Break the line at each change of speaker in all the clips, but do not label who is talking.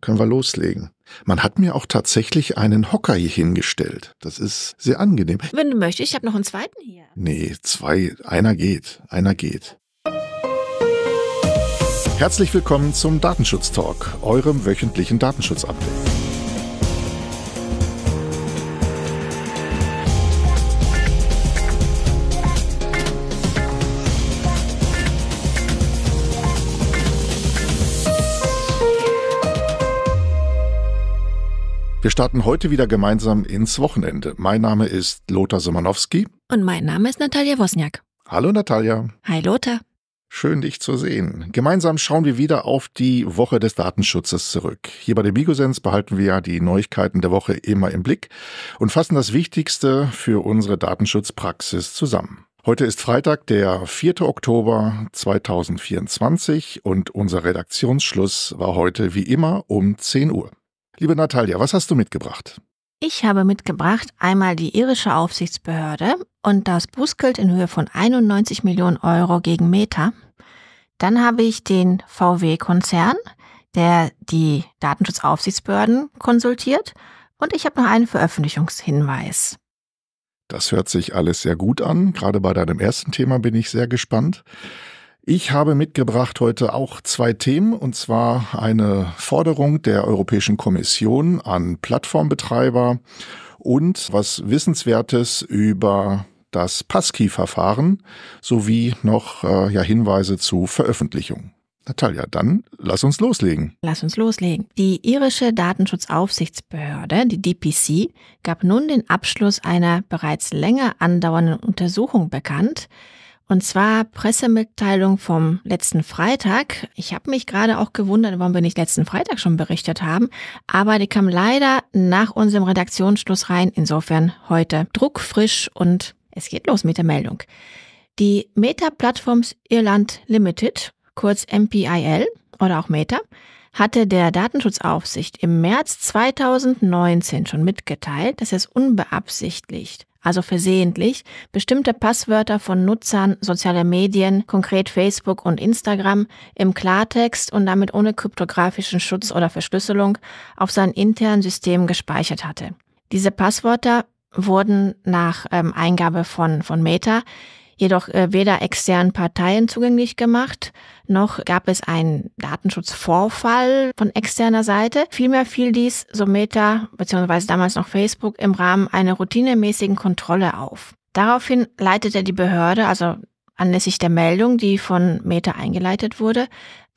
können wir loslegen. Man hat mir auch tatsächlich einen Hocker hier hingestellt. Das ist sehr angenehm.
Wenn du möchtest, ich habe noch einen zweiten hier.
Nee, zwei. Einer geht. Einer geht. Herzlich willkommen zum Datenschutz Talk, eurem wöchentlichen Datenschutz-Update. Wir starten heute wieder gemeinsam ins Wochenende. Mein Name ist Lothar Simanowski.
Und mein Name ist Natalia Wosniak.
Hallo Natalia. Hi Lothar. Schön, dich zu sehen. Gemeinsam schauen wir wieder auf die Woche des Datenschutzes zurück. Hier bei dem Bigosens behalten wir ja die Neuigkeiten der Woche immer im Blick und fassen das Wichtigste für unsere Datenschutzpraxis zusammen. Heute ist Freitag, der 4. Oktober 2024 und unser Redaktionsschluss war heute wie immer um 10 Uhr. Liebe Natalia, was hast du mitgebracht?
Ich habe mitgebracht einmal die irische Aufsichtsbehörde und das Bußgeld in Höhe von 91 Millionen Euro gegen Meta. Dann habe ich den VW-Konzern, der die Datenschutzaufsichtsbehörden konsultiert. Und ich habe noch einen Veröffentlichungshinweis.
Das hört sich alles sehr gut an. Gerade bei deinem ersten Thema bin ich sehr gespannt. Ich habe mitgebracht heute auch zwei Themen, und zwar eine Forderung der Europäischen Kommission an Plattformbetreiber und was Wissenswertes über das Passkey-Verfahren sowie noch äh, ja, Hinweise zu Veröffentlichungen. Natalia, dann lass uns loslegen.
Lass uns loslegen. Die irische Datenschutzaufsichtsbehörde, die DPC, gab nun den Abschluss einer bereits länger andauernden Untersuchung bekannt, und zwar Pressemitteilung vom letzten Freitag. Ich habe mich gerade auch gewundert, warum wir nicht letzten Freitag schon berichtet haben. Aber die kam leider nach unserem Redaktionsschluss rein. Insofern heute druckfrisch und es geht los mit der Meldung. Die Meta Platforms Irland Limited, kurz MPIL oder auch Meta, hatte der Datenschutzaufsicht im März 2019 schon mitgeteilt, dass es unbeabsichtigt, also versehentlich, bestimmte Passwörter von Nutzern sozialer Medien, konkret Facebook und Instagram, im Klartext und damit ohne kryptografischen Schutz oder Verschlüsselung auf sein internen System gespeichert hatte. Diese Passwörter wurden nach ähm, Eingabe von, von Meta jedoch äh, weder externen Parteien zugänglich gemacht, noch gab es einen Datenschutzvorfall von externer Seite. Vielmehr fiel dies, so Meta beziehungsweise damals noch Facebook, im Rahmen einer routinemäßigen Kontrolle auf. Daraufhin leitete die Behörde, also anlässlich der Meldung, die von Meta eingeleitet wurde,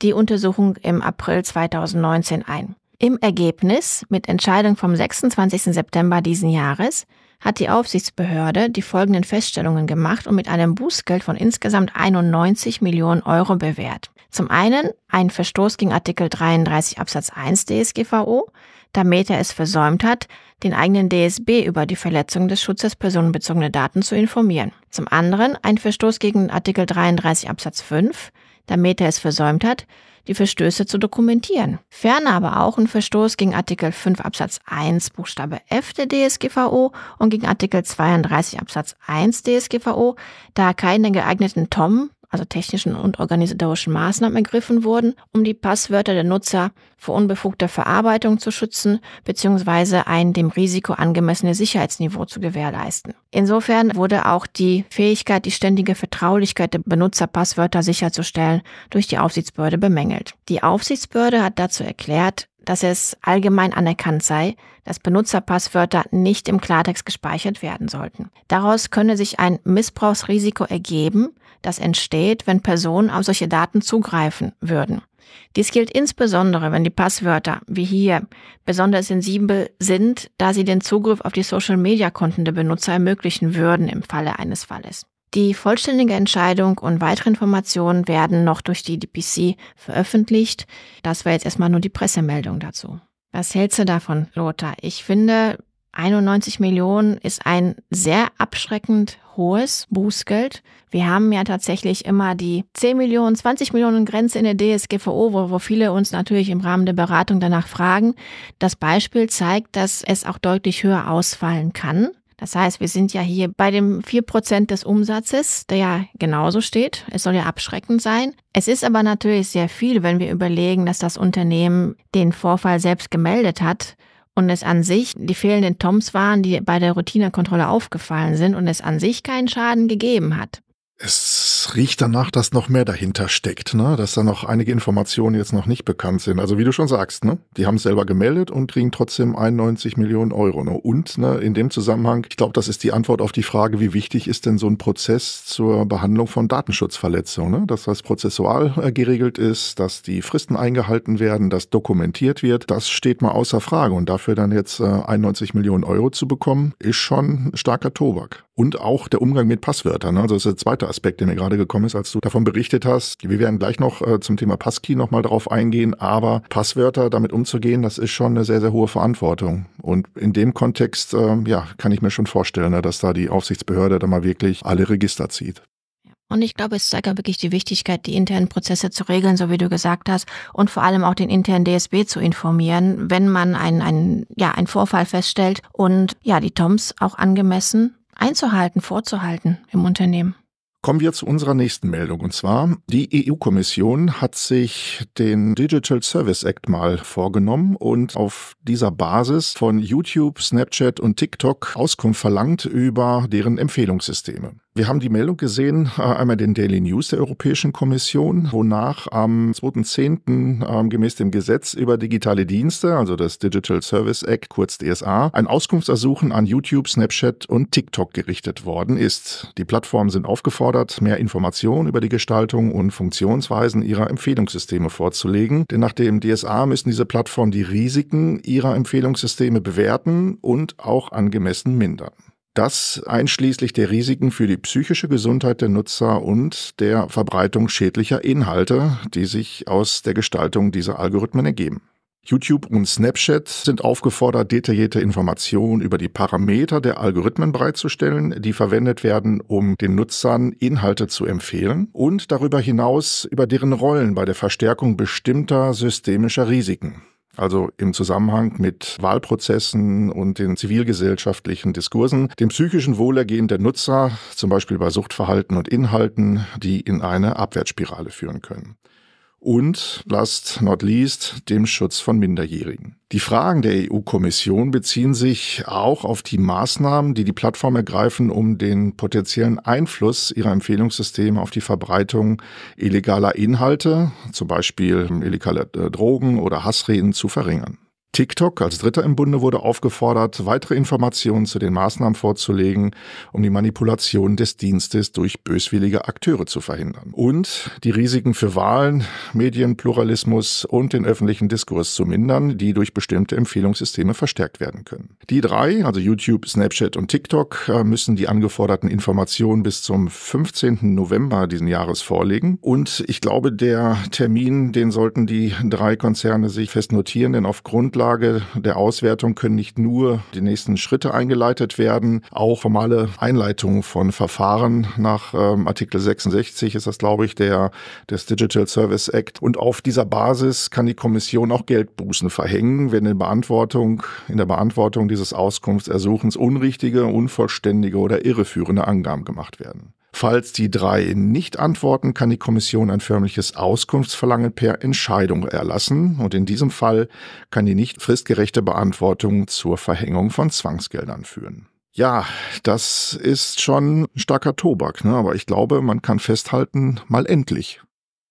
die Untersuchung im April 2019 ein. Im Ergebnis, mit Entscheidung vom 26. September diesen Jahres, hat die Aufsichtsbehörde die folgenden Feststellungen gemacht und mit einem Bußgeld von insgesamt 91 Millionen Euro bewährt. Zum einen ein Verstoß gegen Artikel 33 Absatz 1 DSGVO, damit er es versäumt hat, den eigenen DSB über die Verletzung des Schutzes personenbezogener Daten zu informieren. Zum anderen ein Verstoß gegen Artikel 33 Absatz 5 damit er es versäumt hat, die Verstöße zu dokumentieren. Ferner aber auch ein Verstoß gegen Artikel 5 Absatz 1 Buchstabe F der DSGVO und gegen Artikel 32 Absatz 1 DSGVO, da er keine geeigneten TOM also technischen und organisatorischen Maßnahmen ergriffen wurden, um die Passwörter der Nutzer vor unbefugter Verarbeitung zu schützen bzw. ein dem Risiko angemessenes Sicherheitsniveau zu gewährleisten. Insofern wurde auch die Fähigkeit, die ständige Vertraulichkeit der Benutzerpasswörter sicherzustellen, durch die Aufsichtsbehörde bemängelt. Die Aufsichtsbehörde hat dazu erklärt, dass es allgemein anerkannt sei, dass Benutzerpasswörter nicht im Klartext gespeichert werden sollten. Daraus könne sich ein Missbrauchsrisiko ergeben, das entsteht, wenn Personen auf solche Daten zugreifen würden. Dies gilt insbesondere, wenn die Passwörter, wie hier, besonders sensibel sind, da sie den Zugriff auf die Social-Media-Konten der Benutzer ermöglichen würden im Falle eines Falles. Die vollständige Entscheidung und weitere Informationen werden noch durch die DPC veröffentlicht. Das war jetzt erstmal nur die Pressemeldung dazu. Was hältst du davon, Lothar? Ich finde, 91 Millionen ist ein sehr abschreckend hohes Bußgeld. Wir haben ja tatsächlich immer die 10 Millionen, 20 Millionen Grenze in der DSGVO, wo, wo viele uns natürlich im Rahmen der Beratung danach fragen. Das Beispiel zeigt, dass es auch deutlich höher ausfallen kann. Das heißt, wir sind ja hier bei dem 4% des Umsatzes, der ja genauso steht. Es soll ja abschreckend sein. Es ist aber natürlich sehr viel, wenn wir überlegen, dass das Unternehmen den Vorfall selbst gemeldet hat und es an sich die fehlenden Toms waren, die bei der Routinekontrolle aufgefallen sind und es an sich keinen Schaden gegeben hat
es riecht danach, dass noch mehr dahinter steckt, ne? dass da noch einige Informationen jetzt noch nicht bekannt sind. Also wie du schon sagst, ne? die haben es selber gemeldet und kriegen trotzdem 91 Millionen Euro. Ne? Und ne, in dem Zusammenhang, ich glaube, das ist die Antwort auf die Frage, wie wichtig ist denn so ein Prozess zur Behandlung von Datenschutzverletzungen, ne? dass das prozessual äh, geregelt ist, dass die Fristen eingehalten werden, dass dokumentiert wird. Das steht mal außer Frage. Und dafür dann jetzt 91 äh, Millionen Euro zu bekommen, ist schon starker Tobak. Und auch der Umgang mit Passwörtern. Ne? Also das ist der zweite Aspekt, der mir gerade gekommen ist, als du davon berichtet hast. Wir werden gleich noch äh, zum Thema Passkey nochmal drauf eingehen, aber Passwörter damit umzugehen, das ist schon eine sehr, sehr hohe Verantwortung. Und in dem Kontext, äh, ja, kann ich mir schon vorstellen, ne, dass da die Aufsichtsbehörde da mal wirklich alle Register zieht.
Und ich glaube, es zeigt auch wirklich die Wichtigkeit, die internen Prozesse zu regeln, so wie du gesagt hast, und vor allem auch den internen DSB zu informieren, wenn man einen, einen, ja, einen Vorfall feststellt und ja, die TOMs auch angemessen einzuhalten, vorzuhalten im Unternehmen.
Kommen wir zu unserer nächsten Meldung. Und zwar, die EU-Kommission hat sich den Digital Service Act mal vorgenommen und auf dieser Basis von YouTube, Snapchat und TikTok Auskunft verlangt über deren Empfehlungssysteme. Wir haben die Meldung gesehen, äh, einmal den Daily News der Europäischen Kommission, wonach am 2.10. Ähm, gemäß dem Gesetz über digitale Dienste, also das Digital Service Act, kurz DSA, ein Auskunftsersuchen an YouTube, Snapchat und TikTok gerichtet worden ist. Die Plattformen sind aufgefordert, mehr Informationen über die Gestaltung und Funktionsweisen ihrer Empfehlungssysteme vorzulegen, denn nach dem DSA müssen diese Plattformen die Risiken ihrer Empfehlungssysteme bewerten und auch angemessen mindern das einschließlich der Risiken für die psychische Gesundheit der Nutzer und der Verbreitung schädlicher Inhalte, die sich aus der Gestaltung dieser Algorithmen ergeben. YouTube und Snapchat sind aufgefordert, detaillierte Informationen über die Parameter der Algorithmen bereitzustellen, die verwendet werden, um den Nutzern Inhalte zu empfehlen und darüber hinaus über deren Rollen bei der Verstärkung bestimmter systemischer Risiken also im Zusammenhang mit Wahlprozessen und den zivilgesellschaftlichen Diskursen, dem psychischen Wohlergehen der Nutzer, zum Beispiel bei Suchtverhalten und Inhalten, die in eine Abwärtsspirale führen können und, last not least, dem Schutz von Minderjährigen. Die Fragen der EU-Kommission beziehen sich auch auf die Maßnahmen, die die Plattform ergreifen, um den potenziellen Einfluss ihrer Empfehlungssysteme auf die Verbreitung illegaler Inhalte, zum Beispiel illegaler äh, Drogen oder Hassreden, zu verringern. TikTok als Dritter im Bunde wurde aufgefordert, weitere Informationen zu den Maßnahmen vorzulegen, um die Manipulation des Dienstes durch böswillige Akteure zu verhindern und die Risiken für Wahlen, Medienpluralismus und den öffentlichen Diskurs zu mindern, die durch bestimmte Empfehlungssysteme verstärkt werden können. Die drei, also YouTube, Snapchat und TikTok, äh, müssen die angeforderten Informationen bis zum 15. November diesen Jahres vorlegen und ich glaube, der Termin, den sollten die drei Konzerne sich fest notieren, denn auf Grundlage Grundlage der Auswertung können nicht nur die nächsten Schritte eingeleitet werden, auch formale Einleitungen von Verfahren nach ähm, Artikel 66 ist das, glaube ich, der, des Digital Service Act. Und auf dieser Basis kann die Kommission auch Geldbußen verhängen, wenn in, Beantwortung, in der Beantwortung dieses Auskunftsersuchens unrichtige, unvollständige oder irreführende Angaben gemacht werden. Falls die drei nicht antworten, kann die Kommission ein förmliches Auskunftsverlangen per Entscheidung erlassen und in diesem Fall kann die nicht fristgerechte Beantwortung zur Verhängung von Zwangsgeldern führen. Ja, das ist schon ein starker Tobak, ne? aber ich glaube, man kann festhalten, mal endlich.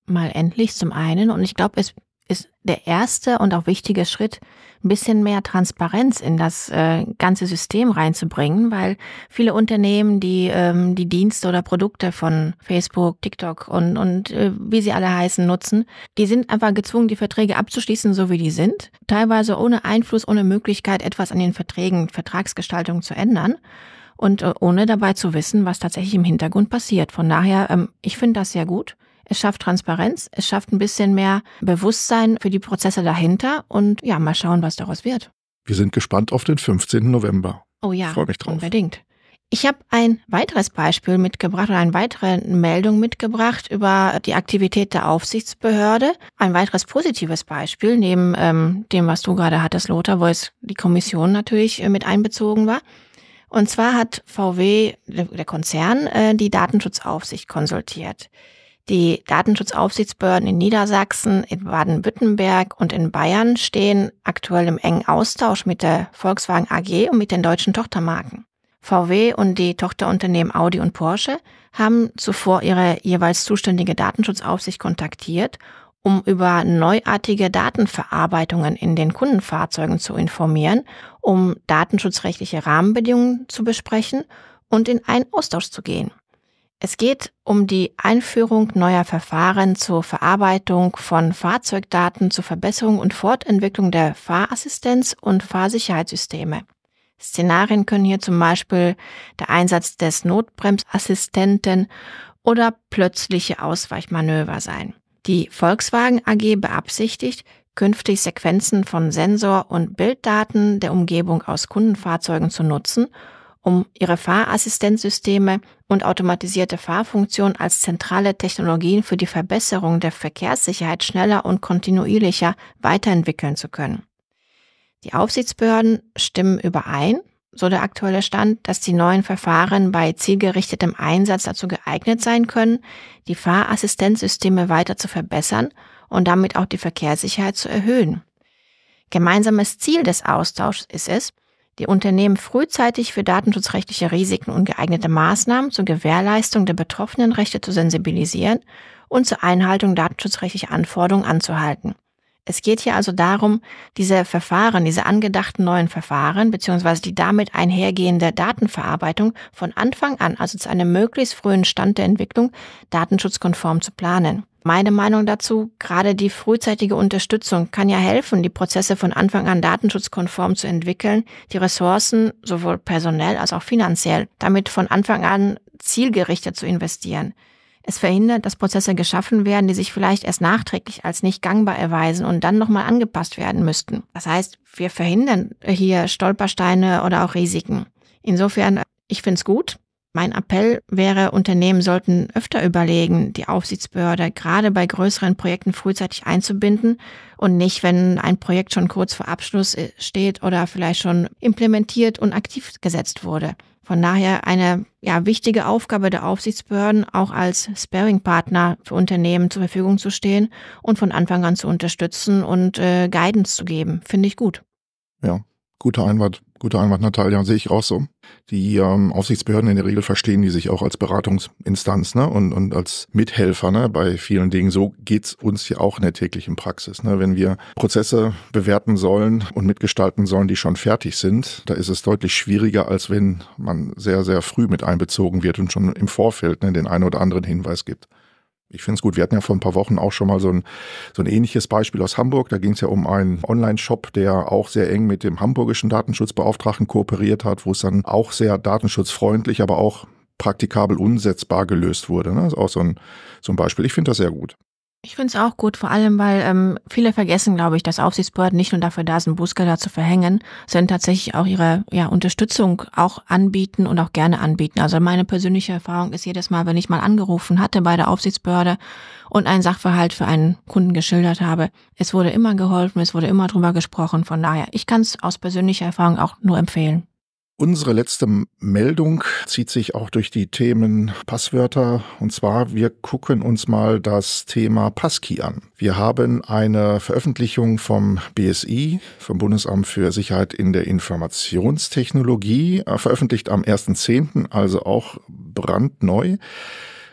Mal endlich zum einen und ich glaube, es ist der erste und auch wichtige Schritt, ein bisschen mehr Transparenz in das äh, ganze System reinzubringen, weil viele Unternehmen, die ähm, die Dienste oder Produkte von Facebook, TikTok und, und äh, wie sie alle heißen, nutzen, die sind einfach gezwungen, die Verträge abzuschließen, so wie die sind, teilweise ohne Einfluss, ohne Möglichkeit, etwas an den Verträgen, Vertragsgestaltung zu ändern und äh, ohne dabei zu wissen, was tatsächlich im Hintergrund passiert. Von daher, ähm, ich finde das sehr gut. Es schafft Transparenz, es schafft ein bisschen mehr Bewusstsein für die Prozesse dahinter und ja, mal schauen, was daraus wird.
Wir sind gespannt auf den 15. November.
Oh ja, freue mich drauf. Unbedingt. Ich habe ein weiteres Beispiel mitgebracht oder eine weitere Meldung mitgebracht über die Aktivität der Aufsichtsbehörde. Ein weiteres positives Beispiel neben ähm, dem, was du gerade hattest, Lothar, wo es die Kommission natürlich äh, mit einbezogen war. Und zwar hat VW, der Konzern, äh, die Datenschutzaufsicht konsultiert. Die Datenschutzaufsichtsbehörden in Niedersachsen, in Baden-Württemberg und in Bayern stehen aktuell im engen Austausch mit der Volkswagen AG und mit den deutschen Tochtermarken. VW und die Tochterunternehmen Audi und Porsche haben zuvor ihre jeweils zuständige Datenschutzaufsicht kontaktiert, um über neuartige Datenverarbeitungen in den Kundenfahrzeugen zu informieren, um datenschutzrechtliche Rahmenbedingungen zu besprechen und in einen Austausch zu gehen. Es geht um die Einführung neuer Verfahren zur Verarbeitung von Fahrzeugdaten zur Verbesserung und Fortentwicklung der Fahrassistenz und Fahrsicherheitssysteme. Szenarien können hier zum Beispiel der Einsatz des Notbremsassistenten oder plötzliche Ausweichmanöver sein. Die Volkswagen AG beabsichtigt, künftig Sequenzen von Sensor- und Bilddaten der Umgebung aus Kundenfahrzeugen zu nutzen, um ihre Fahrassistenzsysteme und automatisierte Fahrfunktion als zentrale Technologien für die Verbesserung der Verkehrssicherheit schneller und kontinuierlicher weiterentwickeln zu können. Die Aufsichtsbehörden stimmen überein, so der aktuelle Stand, dass die neuen Verfahren bei zielgerichtetem Einsatz dazu geeignet sein können, die Fahrassistenzsysteme weiter zu verbessern und damit auch die Verkehrssicherheit zu erhöhen. Gemeinsames Ziel des Austauschs ist es, die Unternehmen frühzeitig für datenschutzrechtliche Risiken und geeignete Maßnahmen zur Gewährleistung der betroffenen Rechte zu sensibilisieren und zur Einhaltung datenschutzrechtlicher Anforderungen anzuhalten. Es geht hier also darum, diese Verfahren, diese angedachten neuen Verfahren bzw. die damit einhergehende Datenverarbeitung von Anfang an, also zu einem möglichst frühen Stand der Entwicklung, datenschutzkonform zu planen. Meine Meinung dazu, gerade die frühzeitige Unterstützung kann ja helfen, die Prozesse von Anfang an datenschutzkonform zu entwickeln, die Ressourcen, sowohl personell als auch finanziell, damit von Anfang an zielgerichtet zu investieren. Es verhindert, dass Prozesse geschaffen werden, die sich vielleicht erst nachträglich als nicht gangbar erweisen und dann nochmal angepasst werden müssten. Das heißt, wir verhindern hier Stolpersteine oder auch Risiken. Insofern, ich finde es gut, mein Appell wäre, Unternehmen sollten öfter überlegen, die Aufsichtsbehörde gerade bei größeren Projekten frühzeitig einzubinden und nicht, wenn ein Projekt schon kurz vor Abschluss äh, steht oder vielleicht schon implementiert und aktiv gesetzt wurde. Von daher eine ja, wichtige Aufgabe der Aufsichtsbehörden, auch als Sparing-Partner für Unternehmen zur Verfügung zu stehen und von Anfang an zu unterstützen und äh, Guidance zu geben, finde ich gut.
Ja, Guter Einwand, guter Einwand, Natalia, sehe ich auch so. Die ähm, Aufsichtsbehörden in der Regel verstehen die sich auch als Beratungsinstanz ne? und, und als Mithelfer ne? bei vielen Dingen. So geht's uns ja auch in der täglichen Praxis. Ne? Wenn wir Prozesse bewerten sollen und mitgestalten sollen, die schon fertig sind, da ist es deutlich schwieriger, als wenn man sehr, sehr früh mit einbezogen wird und schon im Vorfeld ne, den einen oder anderen Hinweis gibt. Ich finde es gut. Wir hatten ja vor ein paar Wochen auch schon mal so ein, so ein ähnliches Beispiel aus Hamburg. Da ging es ja um einen Online-Shop, der auch sehr eng mit dem hamburgischen Datenschutzbeauftragten kooperiert hat, wo es dann auch sehr datenschutzfreundlich, aber auch praktikabel umsetzbar gelöst wurde. Ne? Das ist auch so ein, so ein Beispiel. Ich finde das sehr gut.
Ich finde es auch gut, vor allem weil ähm, viele vergessen, glaube ich, dass Aufsichtsbehörden nicht nur dafür da sind, Bußgelder zu verhängen, sondern tatsächlich auch ihre ja, Unterstützung auch anbieten und auch gerne anbieten. Also meine persönliche Erfahrung ist jedes Mal, wenn ich mal angerufen hatte bei der Aufsichtsbehörde und einen Sachverhalt für einen Kunden geschildert habe, es wurde immer geholfen, es wurde immer drüber gesprochen. Von daher, ich kann es aus persönlicher Erfahrung auch nur empfehlen.
Unsere letzte Meldung zieht sich auch durch die Themen Passwörter. Und zwar, wir gucken uns mal das Thema Passkey an. Wir haben eine Veröffentlichung vom BSI, vom Bundesamt für Sicherheit in der Informationstechnologie, äh, veröffentlicht am 1.10., also auch brandneu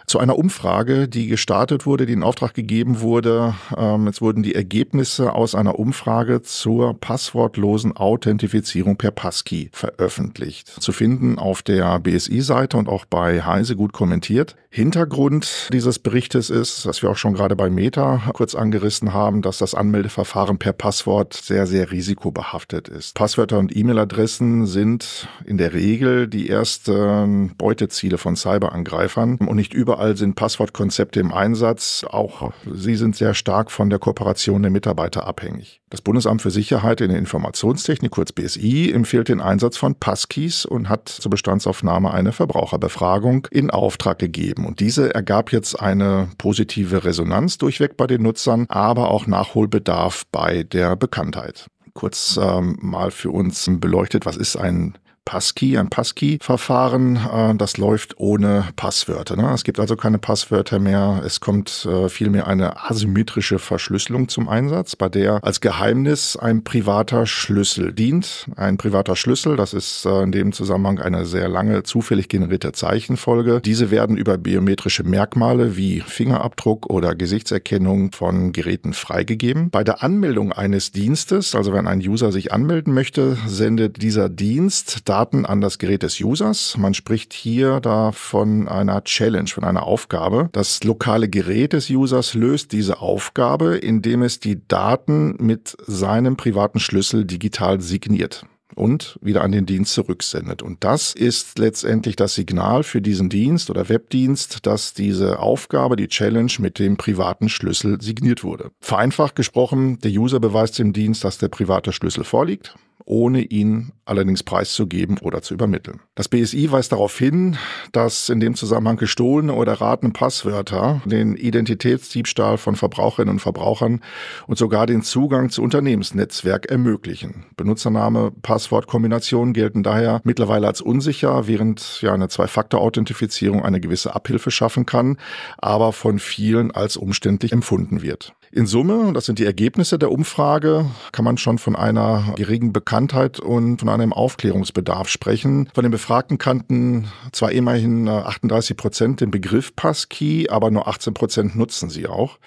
zu einer Umfrage, die gestartet wurde, die in Auftrag gegeben wurde. Ähm, es wurden die Ergebnisse aus einer Umfrage zur passwortlosen Authentifizierung per Passkey veröffentlicht. Zu finden auf der BSI-Seite und auch bei Heise gut kommentiert. Hintergrund dieses Berichtes ist, dass wir auch schon gerade bei Meta kurz angerissen haben, dass das Anmeldeverfahren per Passwort sehr, sehr risikobehaftet ist. Passwörter und E-Mail-Adressen sind in der Regel die ersten Beuteziele von Cyberangreifern und nicht überall Überall sind Passwortkonzepte im Einsatz. Auch sie sind sehr stark von der Kooperation der Mitarbeiter abhängig. Das Bundesamt für Sicherheit in der Informationstechnik, kurz BSI, empfiehlt den Einsatz von Passkeys und hat zur Bestandsaufnahme eine Verbraucherbefragung in Auftrag gegeben. Und diese ergab jetzt eine positive Resonanz durchweg bei den Nutzern, aber auch Nachholbedarf bei der Bekanntheit kurz ähm, mal für uns beleuchtet, was ist ein Passkey, ein Passkey-Verfahren. Äh, das läuft ohne Passwörter. Ne? Es gibt also keine Passwörter mehr. Es kommt äh, vielmehr eine asymmetrische Verschlüsselung zum Einsatz, bei der als Geheimnis ein privater Schlüssel dient. Ein privater Schlüssel, das ist äh, in dem Zusammenhang eine sehr lange zufällig generierte Zeichenfolge. Diese werden über biometrische Merkmale wie Fingerabdruck oder Gesichtserkennung von Geräten freigegeben. Bei der Anmeldung eines Dienstes, also wenn ein User sich anmelden möchte, sendet dieser Dienst dann Daten an das Gerät des Users. Man spricht hier da von einer Challenge, von einer Aufgabe. Das lokale Gerät des Users löst diese Aufgabe, indem es die Daten mit seinem privaten Schlüssel digital signiert und wieder an den Dienst zurücksendet. Und das ist letztendlich das Signal für diesen Dienst oder Webdienst, dass diese Aufgabe, die Challenge mit dem privaten Schlüssel signiert wurde. Vereinfacht gesprochen, der User beweist dem Dienst, dass der private Schlüssel vorliegt ohne ihn allerdings preiszugeben oder zu übermitteln. Das BSI weist darauf hin, dass in dem Zusammenhang gestohlene oder erratene Passwörter den Identitätsdiebstahl von Verbraucherinnen und Verbrauchern und sogar den Zugang zu Unternehmensnetzwerk ermöglichen. Benutzername, Passwortkombinationen gelten daher mittlerweile als unsicher, während ja eine Zwei-Faktor-Authentifizierung eine gewisse Abhilfe schaffen kann, aber von vielen als umständlich empfunden wird. In Summe, das sind die Ergebnisse der Umfrage, kann man schon von einer geringen Bekanntheit und von einem Aufklärungsbedarf sprechen. Von den Befragten kannten zwar immerhin 38 äh, Prozent den Begriff Passkey, aber nur 18 Prozent nutzen sie auch.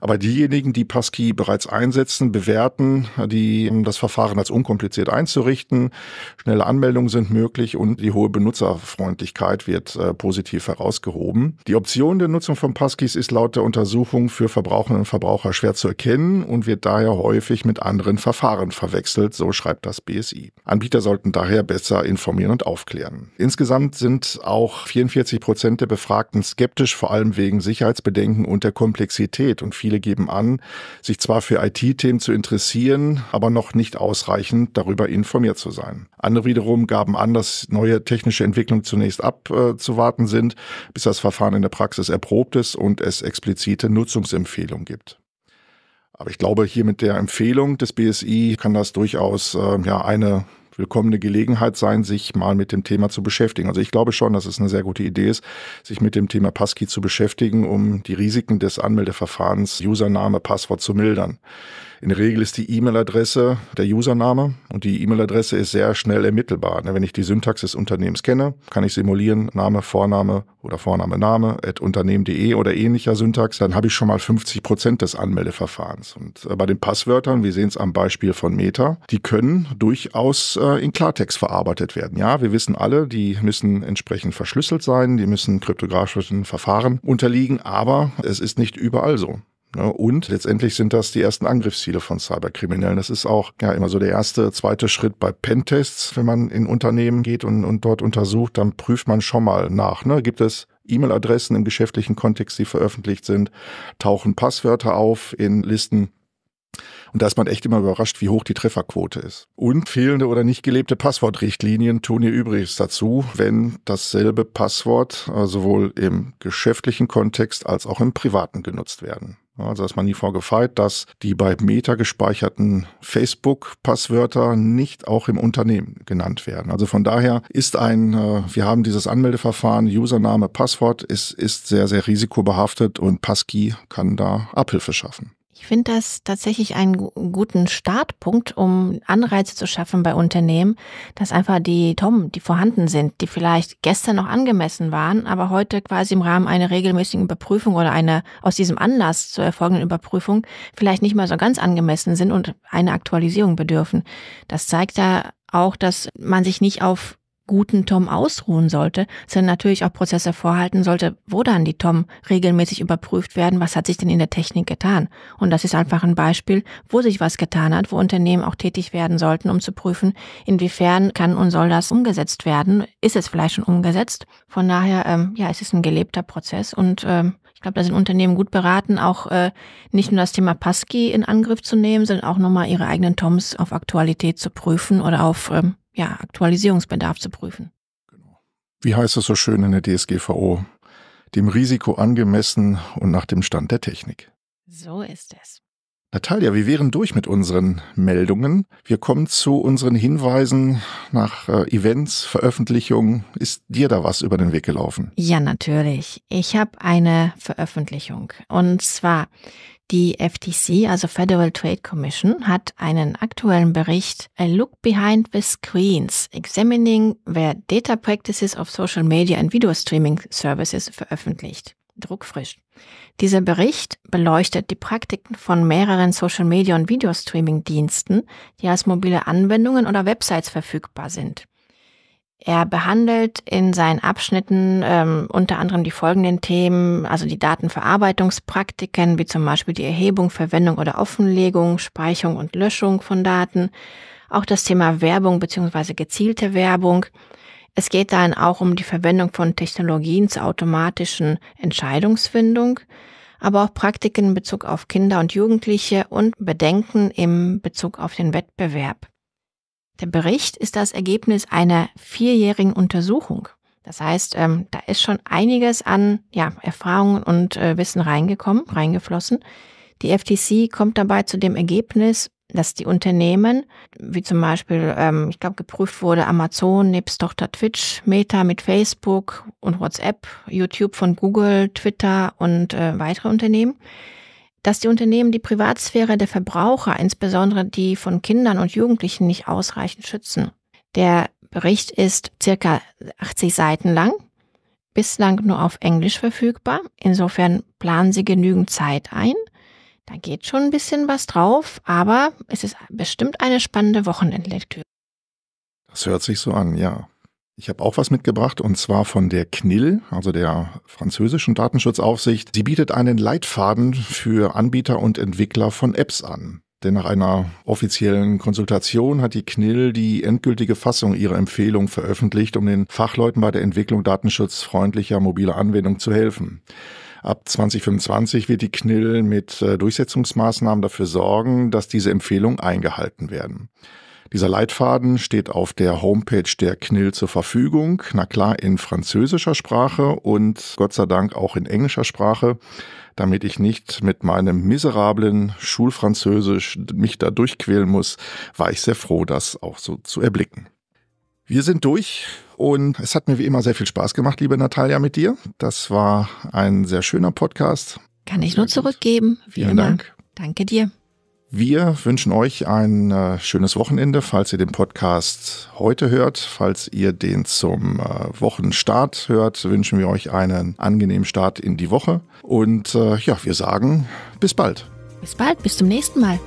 Aber diejenigen, die Passkey bereits einsetzen, bewerten, die das Verfahren als unkompliziert einzurichten. Schnelle Anmeldungen sind möglich und die hohe Benutzerfreundlichkeit wird äh, positiv herausgehoben. Die Option der Nutzung von Passkeys ist laut der Untersuchung für Verbraucherinnen und Verbraucher schwer zu erkennen und wird daher häufig mit anderen Verfahren verwechselt, so schreibt das BSI. Anbieter sollten daher besser informieren und aufklären. Insgesamt sind auch 44 Prozent der Befragten skeptisch, vor allem wegen Sicherheitsbedenken und der Komplexität und Viele geben an, sich zwar für IT-Themen zu interessieren, aber noch nicht ausreichend darüber informiert zu sein. Andere wiederum gaben an, dass neue technische Entwicklungen zunächst abzuwarten äh, sind, bis das Verfahren in der Praxis erprobt ist und es explizite Nutzungsempfehlungen gibt. Aber ich glaube, hier mit der Empfehlung des BSI kann das durchaus äh, ja, eine willkommene Gelegenheit sein, sich mal mit dem Thema zu beschäftigen. Also ich glaube schon, dass es eine sehr gute Idee ist, sich mit dem Thema Passkey zu beschäftigen, um die Risiken des Anmeldeverfahrens Username, Passwort zu mildern. In der Regel ist die E-Mail-Adresse der Username und die E-Mail-Adresse ist sehr schnell ermittelbar. Wenn ich die Syntax des Unternehmens kenne, kann ich simulieren, Name, Vorname oder Vorname, Name, at unternehmen.de oder ähnlicher Syntax, dann habe ich schon mal 50 Prozent des Anmeldeverfahrens. Und äh, bei den Passwörtern, wir sehen es am Beispiel von Meta, die können durchaus äh, in Klartext verarbeitet werden. Ja, wir wissen alle, die müssen entsprechend verschlüsselt sein, die müssen kryptografischen Verfahren unterliegen, aber es ist nicht überall so. Ne? Und letztendlich sind das die ersten Angriffsziele von Cyberkriminellen. Das ist auch ja immer so der erste, zweite Schritt bei Pentests, wenn man in Unternehmen geht und, und dort untersucht, dann prüft man schon mal nach. Ne? Gibt es E-Mail-Adressen im geschäftlichen Kontext, die veröffentlicht sind? Tauchen Passwörter auf in Listen? Und da ist man echt immer überrascht, wie hoch die Trefferquote ist. Und fehlende oder nicht gelebte Passwortrichtlinien tun ihr übrigens dazu, wenn dasselbe Passwort äh, sowohl im geschäftlichen Kontext als auch im privaten genutzt werden. Also ist man nie vorgefeit, dass die bei Meta gespeicherten Facebook-Passwörter nicht auch im Unternehmen genannt werden. Also von daher ist ein, äh, wir haben dieses Anmeldeverfahren, Username, Passwort, es ist sehr, sehr risikobehaftet und Passkey kann da Abhilfe schaffen.
Ich finde das tatsächlich einen guten Startpunkt, um Anreize zu schaffen bei Unternehmen, dass einfach die TOM, die vorhanden sind, die vielleicht gestern noch angemessen waren, aber heute quasi im Rahmen einer regelmäßigen Überprüfung oder einer aus diesem Anlass zur erfolgenden Überprüfung vielleicht nicht mal so ganz angemessen sind und eine Aktualisierung bedürfen. Das zeigt ja auch, dass man sich nicht auf guten Tom ausruhen sollte, sondern natürlich auch Prozesse vorhalten sollte, wo dann die Tom regelmäßig überprüft werden, was hat sich denn in der Technik getan. Und das ist einfach ein Beispiel, wo sich was getan hat, wo Unternehmen auch tätig werden sollten, um zu prüfen, inwiefern kann und soll das umgesetzt werden. Ist es vielleicht schon umgesetzt? Von daher, ähm, ja, es ist ein gelebter Prozess und ähm, ich glaube, da sind Unternehmen gut beraten, auch äh, nicht nur das Thema Passkey in Angriff zu nehmen, sondern auch nochmal ihre eigenen Toms auf Aktualität zu prüfen oder auf ähm, ja, Aktualisierungsbedarf zu prüfen. Genau.
Wie heißt es so schön in der DSGVO? Dem Risiko angemessen und nach dem Stand der Technik.
So ist es.
Natalia, wir wären durch mit unseren Meldungen. Wir kommen zu unseren Hinweisen nach äh, Events, Veröffentlichungen. Ist dir da was über den Weg gelaufen?
Ja, natürlich. Ich habe eine Veröffentlichung. Und zwar die FTC, also Federal Trade Commission, hat einen aktuellen Bericht A Look Behind the Screens Examining the Data Practices of Social Media and Video Streaming Services veröffentlicht. Druckfrisch. Dieser Bericht beleuchtet die Praktiken von mehreren Social Media und Video Streaming Diensten, die als mobile Anwendungen oder Websites verfügbar sind. Er behandelt in seinen Abschnitten ähm, unter anderem die folgenden Themen, also die Datenverarbeitungspraktiken, wie zum Beispiel die Erhebung, Verwendung oder Offenlegung, Speicherung und Löschung von Daten, auch das Thema Werbung bzw. gezielte Werbung. Es geht dann auch um die Verwendung von Technologien zur automatischen Entscheidungsfindung, aber auch Praktiken in Bezug auf Kinder und Jugendliche und Bedenken im Bezug auf den Wettbewerb. Der Bericht ist das Ergebnis einer vierjährigen Untersuchung. Das heißt, ähm, da ist schon einiges an ja, Erfahrungen und äh, Wissen reingekommen, reingeflossen. Die FTC kommt dabei zu dem Ergebnis, dass die Unternehmen, wie zum Beispiel, ähm, ich glaube, geprüft wurde Amazon, nebst Tochter Twitch, Meta mit Facebook und WhatsApp, YouTube von Google, Twitter und äh, weitere Unternehmen, dass die Unternehmen die Privatsphäre der Verbraucher, insbesondere die von Kindern und Jugendlichen, nicht ausreichend schützen. Der Bericht ist circa 80 Seiten lang, bislang nur auf Englisch verfügbar. Insofern planen Sie genügend Zeit ein. Da geht schon ein bisschen was drauf, aber es ist bestimmt eine spannende Wochenendlektüre.
Das hört sich so an, ja. Ich habe auch was mitgebracht und zwar von der CNIL, also der französischen Datenschutzaufsicht. Sie bietet einen Leitfaden für Anbieter und Entwickler von Apps an. Denn nach einer offiziellen Konsultation hat die CNIL die endgültige Fassung ihrer Empfehlung veröffentlicht, um den Fachleuten bei der Entwicklung datenschutzfreundlicher mobiler Anwendung zu helfen. Ab 2025 wird die CNIL mit äh, Durchsetzungsmaßnahmen dafür sorgen, dass diese Empfehlungen eingehalten werden. Dieser Leitfaden steht auf der Homepage der Knill zur Verfügung. Na klar, in französischer Sprache und Gott sei Dank auch in englischer Sprache, damit ich nicht mit meinem miserablen Schulfranzösisch mich da durchquälen muss, war ich sehr froh, das auch so zu erblicken. Wir sind durch und es hat mir wie immer sehr viel Spaß gemacht, liebe Natalia, mit dir. Das war ein sehr schöner Podcast.
Kann ich nur zurückgeben.
Wie Vielen immer. Dank. Danke dir. Wir wünschen euch ein äh, schönes Wochenende, falls ihr den Podcast heute hört. Falls ihr den zum äh, Wochenstart hört, wünschen wir euch einen angenehmen Start in die Woche. Und äh, ja, wir sagen bis bald.
Bis bald, bis zum nächsten Mal.